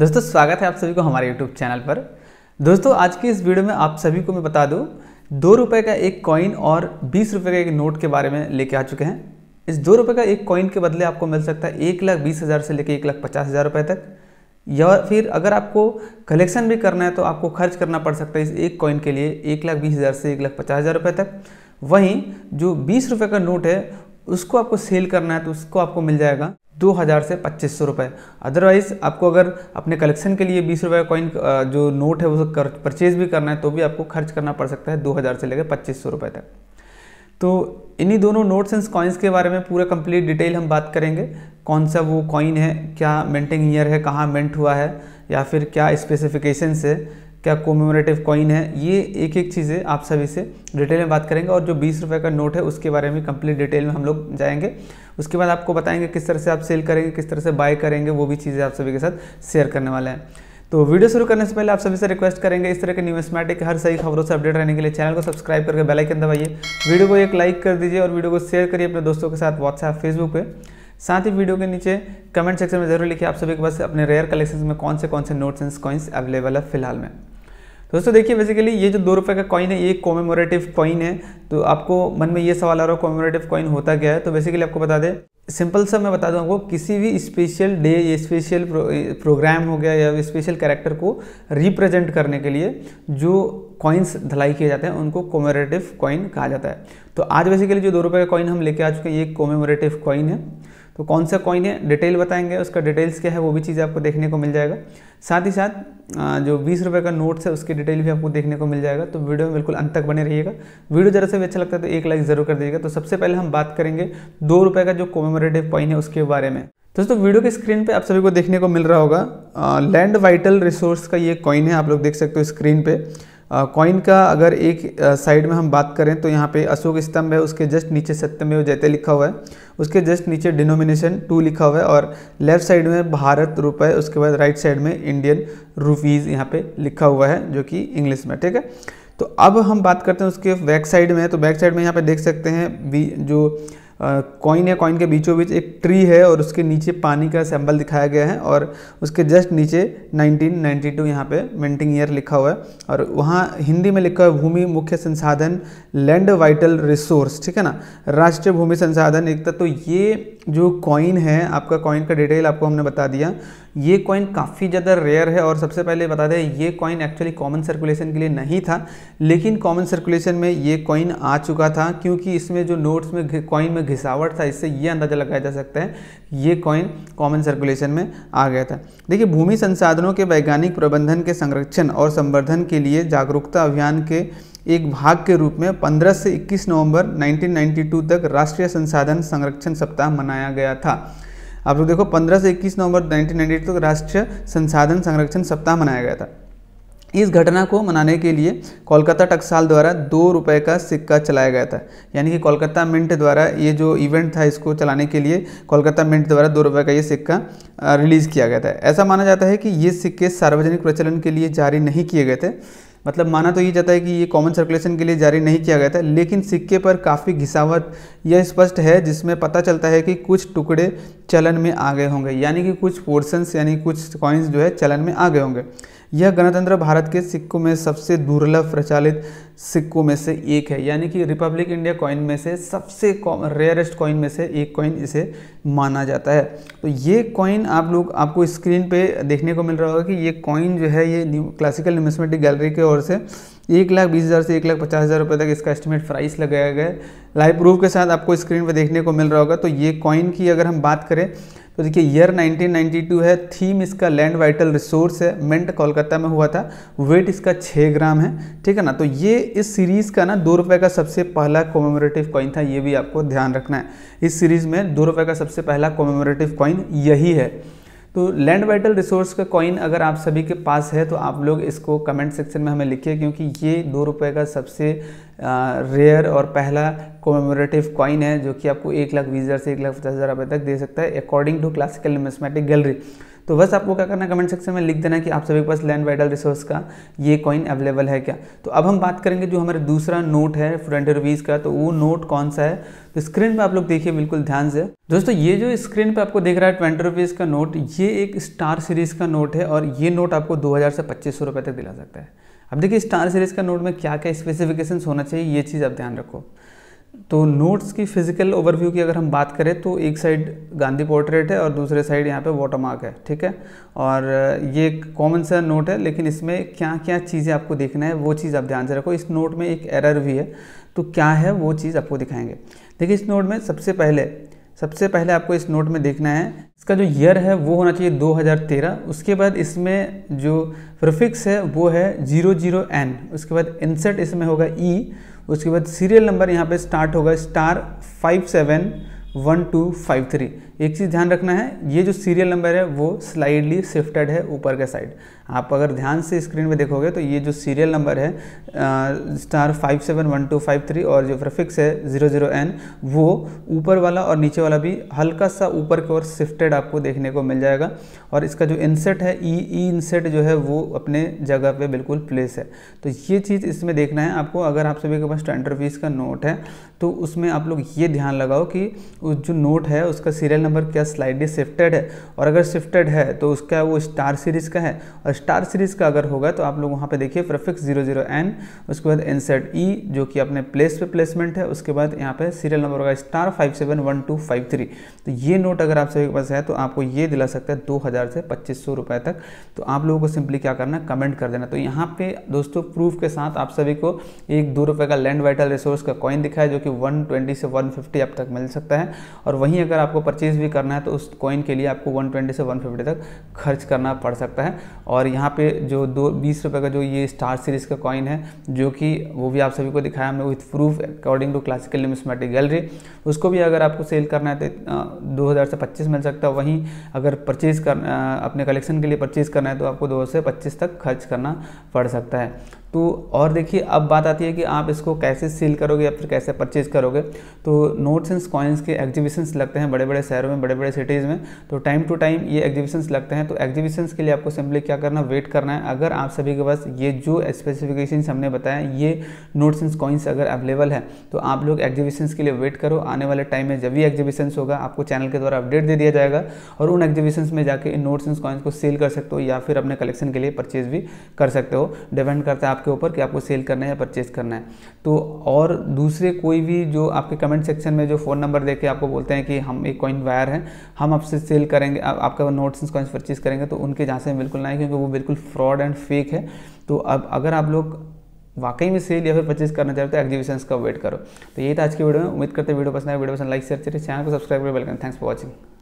दोस्तों स्वागत है आप सभी को हमारे यूट्यूब चैनल पर दोस्तों आज की इस वीडियो में आप सभी को मैं बता दूं दो रुपये का एक कॉइन और बीस रुपये का एक नोट के बारे में लेके आ चुके हैं इस दो रुपये का एक कॉइन के बदले आपको मिल सकता है एक लाख बीस हज़ार से लेकर एक लाख पचास हज़ार रुपये तक या फिर अगर आपको कलेक्शन भी करना है तो आपको खर्च करना पड़ सकता है इस एक कॉइन के लिए एक लाख बीस हज़ार से एक लाख पचास हज़ार रुपये तक वहीं जो बीस रुपये का नोट है उसको आपको सेल करना है तो उसको आपको मिल जाएगा दो हज़ार से पच्चीस सौ रुपये अदरवाइज़ आपको अगर अपने कलेक्शन के लिए बीस रुपये कॉइन जो नोट है वो परचेज़ भी करना है तो भी आपको खर्च करना पड़ सकता है दो हज़ार से लेकर पच्चीस सौ रुपये तक तो इन्हीं दोनों नोट्स एंड कॉइन्स के बारे में पूरा कंप्लीट डिटेल हम बात करेंगे कौन सा वो कॉइन है क्या मेंटिंग ईयर है कहाँ मेंट हुआ है या फिर क्या स्पेसिफिकेशन है क्या कोमेमोरेटिव कॉइन है ये एक एक चीज़ें आप सभी से डिटेल में बात करेंगे और जो बीस रुपये का नोट है उसके बारे में कंप्लीट डिटेल में हम लोग जाएंगे उसके बाद आपको बताएंगे किस तरह से आप सेल करेंगे किस तरह से बाय करेंगे वो भी चीज़ें आप सभी के साथ शेयर करने वाले हैं तो वीडियो शुरू करने से पहले आप सभी से रिक्वेस्ट करेंगे इस तरह के न्यूस्मेटिक हर सही खबरों से अपडेट रहने के लिए चैनल को सब्सक्राइब करके बेल आइकन दबाइए वीडियो को एक लाइक कर दीजिए और वीडियो को शेयर करिए अपने दोस्तों के साथ व्हाट्सएप फेसबुक पे साथ ही वीडियो के नीचे कमेंट सेक्शन में जरूर लिखिए आप सभी के पास अपने रेयर कलेक्शन में कौन से कौन से नोट्स एंड कॉइन्स अवेलेबल है फिलहाल में तो दोस्तों देखिए बेसिकली ये जो दो रुपये का कॉइन है ये कॉमेमोरेटिव कॉइन है तो आपको मन में ये सवाल आ रहा हो कॉमेमोरेटिव कॉइन होता क्या है तो बेसिकली आपको बता दें सिंपल सा मैं बता दूं आपको किसी भी स्पेशल डे या स्पेशल प्रोग्राम हो गया या स्पेशल कैरेक्टर को रिप्रेजेंट करने के लिए जो कॉइन्स धलाई किए जाते हैं उनको कोमेमोरेटिव कॉइन कहा जाता है तो आज बेसिकली जो दो रुपये का कॉइन हम लेके आ चुके हैं ये कॉमेमोरेटिव कॉइन है तो कौन सा कॉइन है डिटेल बताएंगे उसका डिटेल्स क्या है वो भी चीज़ आपको देखने को मिल जाएगा साथ ही साथ जो बीस रुपये का नोट्स है उसकी डिटेल भी आपको देखने को मिल जाएगा तो वीडियो में बिल्कुल अंत तक बने रहिएगा वीडियो जरा से भी अच्छा लगता है तो एक लाइक ज़रूर कर दीजिएगा तो सबसे पहले हम बात करेंगे दो रुपये का जो कोमेमोरेटिव कॉइन है उसके बारे में तो दोस्तों वीडियो के स्क्रीन पे आप सभी को देखने को मिल रहा होगा लैंड वाइटल रिसोर्स का ये कॉइन है आप लोग देख सकते हो स्क्रीन पे कॉइन का अगर एक साइड में हम बात करें तो यहाँ पे अशोक स्तंभ है उसके जस्ट नीचे सत्यमेव जयते लिखा हुआ है उसके जस्ट नीचे डिनोमिनेशन टू लिखा हुआ है और लेफ्ट साइड में भारत रुपए उसके बाद राइट साइड में इंडियन रुपीज़ यहाँ पे लिखा हुआ है जो कि इंग्लिश में ठीक है तो अब हम बात करते हैं उसके बैक साइड में तो बैक साइड में यहाँ पे देख सकते हैं जो कॉइन है कॉइन के बीचों बीच एक ट्री है और उसके नीचे पानी का सैम्बल दिखाया गया है और उसके जस्ट नीचे 1992 टू यहाँ पर मेंटिंग ईयर लिखा हुआ है और वहाँ हिंदी में लिखा हुआ है भूमि मुख्य संसाधन लैंड वाइटल रिसोर्स ठीक है ना राष्ट्रीय भूमि संसाधन एकता तो ये जो कॉइन है आपका कॉइन का डिटेल आपको हमने बता दिया ये कॉइन काफ़ी ज़्यादा रेयर है और सबसे पहले बता दें ये कॉइन एक्चुअली कॉमन सर्कुलेशन के लिए नहीं था लेकिन कॉमन सर्कुलेशन में ये कॉइन आ चुका था क्योंकि इसमें जो नोट्स में कॉइन में घिसावट था इससे ये अंदाज़ा लगाया जा सकता है ये कॉइन कॉमन सर्कुलेशन में आ गया था देखिए भूमि संसाधनों के वैज्ञानिक प्रबंधन के संरक्षण और संवर्धन के लिए जागरूकता अभियान के एक भाग के रूप में 15 से 21 नवंबर 1992 तक राष्ट्रीय संसाधन संरक्षण सप्ताह मनाया गया था आप लोग देखो 15 से 21 नवंबर 1998 तक राष्ट्रीय संसाधन संरक्षण सप्ताह मनाया गया था इस घटना को मनाने के लिए कोलकाता टकसाल द्वारा दो रुपये का सिक्का चलाया गया था यानी कि कोलकाता मिंट द्वारा ये जो इवेंट था इसको चलाने के लिए कोलकाता मिंट द्वारा दो रुपये का ये सिक्का रिलीज़ किया गया था ऐसा माना जाता है कि ये सिक्के सार्वजनिक प्रचलन के लिए जारी नहीं किए गए थे मतलब माना तो ये जाता है कि ये कॉमन सर्कुलेशन के लिए जारी नहीं किया गया था लेकिन सिक्के पर काफ़ी घिसावट यह स्पष्ट है जिसमें पता चलता है कि कुछ टुकड़े चलन में आ गए होंगे यानी कि कुछ पोर्सन्स यानी कुछ कॉइन्स जो है चलन में आ गए होंगे यह गणतंत्र भारत के सिक्कों में सबसे दुर्लभ प्रचालित सिक्कों में से एक है यानी कि रिपब्लिक इंडिया कॉइन में से सबसे रेयरेस्ट कॉइन में से एक कॉइन इसे माना जाता है तो ये कॉइन आप लोग आपको स्क्रीन पे देखने को मिल रहा होगा कि ये कॉइन जो है ये न्यू क्लासिकल न्यूमिस्मेटिक गैलरी की ओर से एक लाख बीस हज़ार से एक लाख पचास हज़ार रुपये तक इसका एस्टिमेट प्राइस लगाया गया है लाइव प्रूफ के साथ आपको स्क्रीन पर देखने को मिल रहा होगा तो ये कॉइन की अगर हम बात करें तो देखिए ईयर 1992 है थीम इसका लैंड वाइटल रिसोर्स है मेंट कोलकाता में हुआ था वेट इसका 6 ग्राम है ठीक है ना तो ये इस सीरीज़ का ना दो रुपए का सबसे पहला कॉमेमोरेटिव कॉइन था ये भी आपको ध्यान रखना है इस सीरीज़ में दो रुपए का सबसे पहला कॉमेमोरेटिव कॉइन यही है तो लैंड वाइटल रिसोर्स का कॉइन अगर आप सभी के पास है तो आप लोग इसको कमेंट सेक्शन में हमें लिखिए क्योंकि ये दो रुपये का सबसे रेयर और पहला कोमेमोरेटिव कॉइन है जो कि आपको एक लाख बीस हज़ार से एक लाख पचास हज़ार रुपये तक दे सकता है according to classical numismatic gallery तो बस आपको क्या करना कमेंट सेक्शन में लिख देना कि आप सभी के पास लैंड वाइडल रिसोर्स का ये कॉइन अवेलेबल है क्या तो अब हम बात करेंगे जो हमारा दूसरा नोट है ट्वेंटी रुपीज़ का तो वो नोट कौन सा है तो स्क्रीन पर आप लोग देखिए बिल्कुल ध्यान से दोस्तों ये जो स्क्रीन पर आपको देख रहा है ट्वेंटी रुपीज़ का नोट ये एक स्टार सीरीज़ का नोट है और ये नोट आपको दो हज़ार से पच्चीस सौ तक दिला सकता है अब देखिए स्टार सीरीज़ का नोट में क्या क्या स्पेसिफिकेशंस होना चाहिए ये चीज़ आप ध्यान रखो तो नोट्स की फिजिकल ओवरव्यू की अगर हम बात करें तो एक साइड गांधी पोर्ट्रेट है और दूसरे साइड यहाँ पे वाटरमार्क है ठीक है और ये एक कॉमन सा नोट है लेकिन इसमें क्या क्या चीज़ें आपको देखना है वो चीज़ आप ध्यान से रखो इस नोट में एक एरर भी है तो क्या है वो चीज़ आपको दिखाएंगे देखिए इस नोट में सबसे पहले सबसे पहले आपको इस नोट में देखना है इसका जो ईयर है वो होना चाहिए 2013 उसके बाद इसमें जो प्रिफिक्स है वो है जीरो जीरो एन उसके बाद इंसर्ट इसमें होगा ई e, उसके बाद सीरियल नंबर यहाँ पे स्टार्ट होगा star five seven one two five three एक चीज़ ध्यान रखना है ये जो सीरियल नंबर है वो स्लाइडली शिफ्टेड है ऊपर के साइड आप अगर ध्यान से स्क्रीन पे देखोगे तो ये जो सीरियल नंबर है आ, star five seven one two five three और जो प्रफिक्स है ज़ीरो ज़ीरो एन वो ऊपर वाला और नीचे वाला भी हल्का सा ऊपर की ओर शिफ्टेड आपको देखने को मिल जाएगा और इसका जो इनसेट है ई ई इनसेट जो है वो अपने जगह पे बिल्कुल प्लेस है तो ये चीज़ इसमें देखना है आपको अगर आप सभी के पास स्टैंडर्ड फीस का नोट है तो उसमें आप लोग ये ध्यान लगाओ कि जो नोट है उसका सीरियल नंबर क्या स्लाइडली शिफ्टेड है और अगर शिफ्टेड है तो उसका वो स्टार सीरीज़ का है और स्टार सीरीज़ का अगर होगा तो आप लोग वहाँ पे देखिए प्रफिक्स जीरो जीरो एन उसके बाद एनसेट ई e, जो कि अपने प्लेस पे प्लेसमेंट है उसके बाद यहाँ पे सीरियल नंबर होगा star five seven one two five three तो ये नोट अगर आप सभी के पास है तो आपको ये दिला सकता है दो से पच्चीस सौ तक तो आप लोगों को सिंपली क्या करना कमेंट कर देना तो यहाँ पे दोस्तों प्रूफ के साथ आप सभी को एक दो रुपये का लैंड वाइटल रिसोर्स का कॉइन दिखा है जो कि वन से वन अब तक मिल सकता है और वहीं अगर आपको परचेज भी करना है तो उस कॉइन के लिए आपको वन से वन तक खर्च करना पड़ सकता है और यहाँ पे जो दो बीस रुपये का जो ये स्टार सीरीज़ का कॉइन है जो कि वो भी आप सभी को दिखाया हमने with proof according to classical numismatic gallery उसको भी अगर आपको सेल करना है तो दो हज़ार से पच्चीस मिल सकता है वहीं अगर परचेज़ कर अपने कलेक्शन के लिए परचेज़ करना है तो आपको दो से पच्चीस तक खर्च करना पड़ सकता है तो और देखिए अब बात आती है कि आप इसको कैसे सील करोगे या फिर कैसे परचेज करोगे तो नोट्स एंड कॉइन्स के एग्जीबिशंस लगते हैं बड़े बड़े शहरों में बड़े बड़े सिटीज़ में तो टाइम टू टाइम ये एग्जीबिशंस लगते हैं तो एग्जीबिशंस के लिए आपको सिंपली क्या करना वेट करना है अगर आप सभी के पास ये जो स्पेसिफिकेशन हमने बताया ये नोट्स एंड कॉइन्स अगर अवेलेबल है तो आप लोग एग्जीबिशंस के लिए वेट करो आने वाले टाइम में जब भी एग्जीबिशंस होगा आपको चैनल के द्वारा अपडेट दे दिया जाएगा और उन एग्जीबिशंस में जाकर इन नोट्स एंड कॉइन्स को सेल कर सकते हो या फिर अपने कलेक्शन के लिए परचेज भी कर सकते हो डिपेंड करता है आप आपके ऊपर कि आपको सेल करना है या परचेज करना है तो और दूसरे कोई भी जो आपके कमेंट सेक्शन में जो फ़ोन नंबर देके आपको बोलते हैं कि हम एक कॉइन वायर हैं हम आपसे सेल करेंगे आप, आपका नोट्स कॉइन्स परचेज करेंगे तो उनके जहाँ से बिल्कुल ना क्योंकि वो बिल्कुल फ्रॉड एंड फेक है तो अब अगर आप लोग वाकई में सेल या फिर परचेज करना चाहते हो एग्जीबिशन तो का वेट करो तो यही था आज की वीडियो में उम्मीद करते हैं वीडियो पसंद आए वीडियो पसंद लाइक शेयर करिए चैनल को सब्सक्राइब करें वेलकम थैंक्स फॉर वॉचिंग